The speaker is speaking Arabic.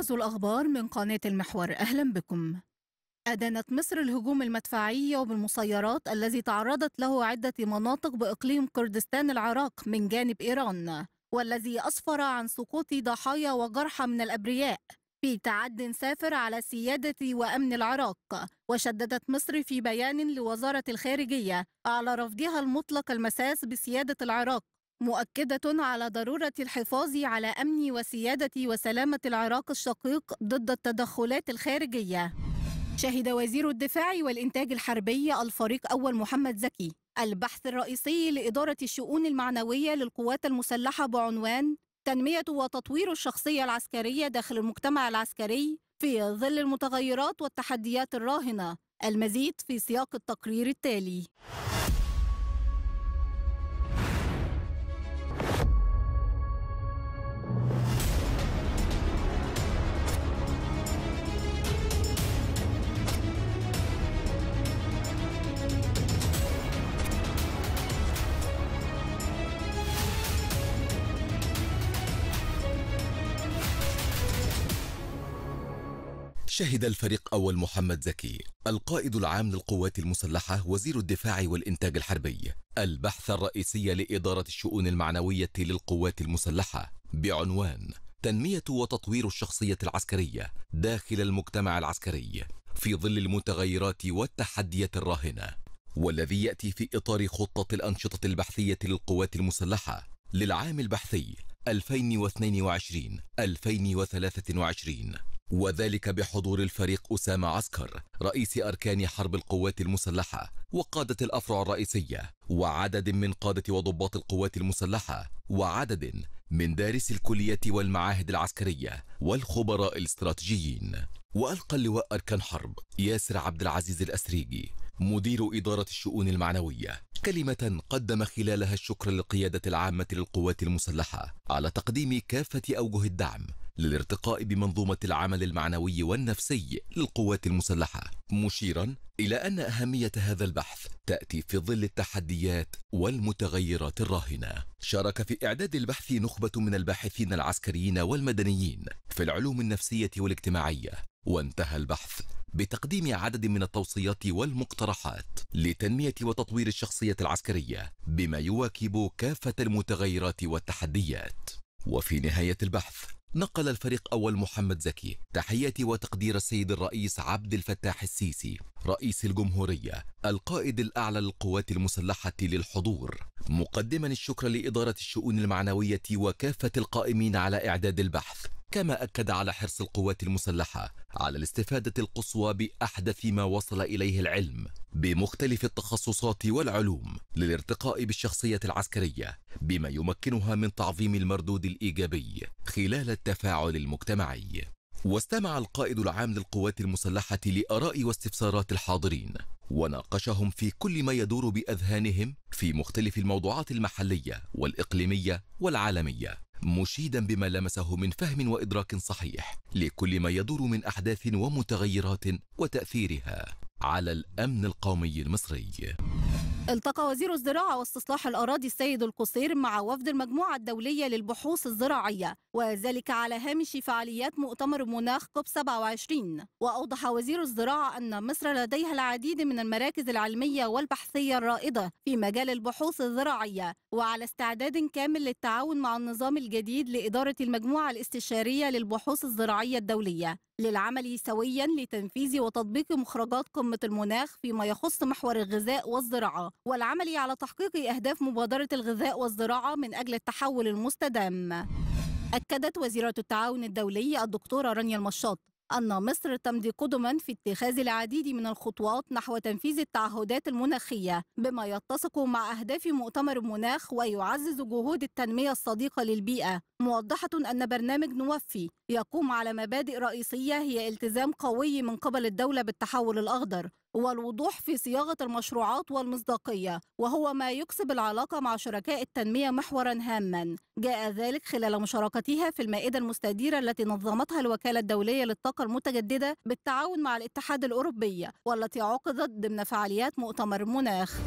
أبرز الأخبار من قناة المحور أهلا بكم أدانت مصر الهجوم المدفعي وبالمسيرات الذي تعرضت له عدة مناطق بإقليم كردستان العراق من جانب إيران والذي أسفر عن سقوط ضحايا وجرحى من الأبرياء في تعد سافر على سيادة وأمن العراق وشددت مصر في بيان لوزارة الخارجية على رفضها المطلق المساس بسيادة العراق مؤكدة على ضرورة الحفاظ على أمن وسيادة وسلامة العراق الشقيق ضد التدخلات الخارجية. شهد وزير الدفاع والإنتاج الحربي الفريق أول محمد زكي البحث الرئيسي لإدارة الشؤون المعنوية للقوات المسلحة بعنوان تنمية وتطوير الشخصية العسكرية داخل المجتمع العسكري في ظل المتغيرات والتحديات الراهنة المزيد في سياق التقرير التالي شهد الفريق أول محمد زكي القائد العام للقوات المسلحة وزير الدفاع والإنتاج الحربي البحث الرئيسي لإدارة الشؤون المعنوية للقوات المسلحة بعنوان تنمية وتطوير الشخصية العسكرية داخل المجتمع العسكري في ظل المتغيرات والتحديات الراهنة والذي يأتي في إطار خطة الأنشطة البحثية للقوات المسلحة للعام البحثي 2022 2023 وذلك بحضور الفريق أسامة عسكر رئيس أركان حرب القوات المسلحة وقادة الأفرع الرئيسية وعدد من قادة وضباط القوات المسلحة وعدد من دارس الكلية والمعاهد العسكرية والخبراء الاستراتيجيين وألقى اللواء أركان حرب ياسر عبد العزيز الأسريجي مدير إدارة الشؤون المعنوية كلمة قدم خلالها الشكر للقيادة العامة للقوات المسلحة على تقديم كافة أوجه الدعم للارتقاء بمنظومة العمل المعنوي والنفسي للقوات المسلحة مشيرا إلى أن أهمية هذا البحث تأتي في ظل التحديات والمتغيرات الراهنة شارك في إعداد البحث نخبة من الباحثين العسكريين والمدنيين في العلوم النفسية والاجتماعية وانتهى البحث بتقديم عدد من التوصيات والمقترحات لتنمية وتطوير الشخصية العسكرية بما يواكب كافة المتغيرات والتحديات وفي نهاية البحث نقل الفريق أول محمد زكي تحياتي وتقدير السيد الرئيس عبد الفتاح السيسي رئيس الجمهورية القائد الأعلى للقوات المسلحة للحضور مقدما الشكر لإدارة الشؤون المعنوية وكافة القائمين على إعداد البحث كما أكد على حرص القوات المسلحة على الاستفادة القصوى بأحدث ما وصل إليه العلم بمختلف التخصصات والعلوم للارتقاء بالشخصية العسكرية بما يمكنها من تعظيم المردود الإيجابي خلال التفاعل المجتمعي واستمع القائد العام للقوات المسلحة لآراء واستفسارات الحاضرين وناقشهم في كل ما يدور بأذهانهم في مختلف الموضوعات المحلية والإقليمية والعالمية مشيدا بما لمسه من فهم وادراك صحيح لكل ما يدور من احداث ومتغيرات وتاثيرها على الامن القومي المصري التقى وزير الزراعة واستصلاح الأراضي السيد القصير مع وفد المجموعة الدولية للبحوث الزراعية وذلك على هامش فعاليات مؤتمر مناخ كوب 27 وأوضح وزير الزراعة أن مصر لديها العديد من المراكز العلمية والبحثية الرائدة في مجال البحوث الزراعية وعلى استعداد كامل للتعاون مع النظام الجديد لإدارة المجموعة الاستشارية للبحوث الزراعية الدولية للعمل سويا لتنفيذ وتطبيق مخرجات قمة المناخ فيما يخص محور الغذاء والزراعة والعمل على تحقيق أهداف مبادرة الغذاء والزراعة من أجل التحول المستدام أكدت وزيرة التعاون الدولي الدكتورة رانيا المشاط أن مصر تمضي قدما في اتخاذ العديد من الخطوات نحو تنفيذ التعهدات المناخية بما يتسق مع أهداف مؤتمر المناخ ويعزز جهود التنمية الصديقة للبيئة موضحة أن برنامج نوفي يقوم على مبادئ رئيسية هي التزام قوي من قبل الدولة بالتحول الأخضر والوضوح في صياغة المشروعات والمصداقية وهو ما يكسب العلاقة مع شركاء التنمية محورا هاما جاء ذلك خلال مشاركتها في المائدة المستديرة التي نظمتها الوكالة الدولية للطاقة المتجددة بالتعاون مع الاتحاد الأوروبي والتي عقدت ضمن فعاليات مؤتمر مناخ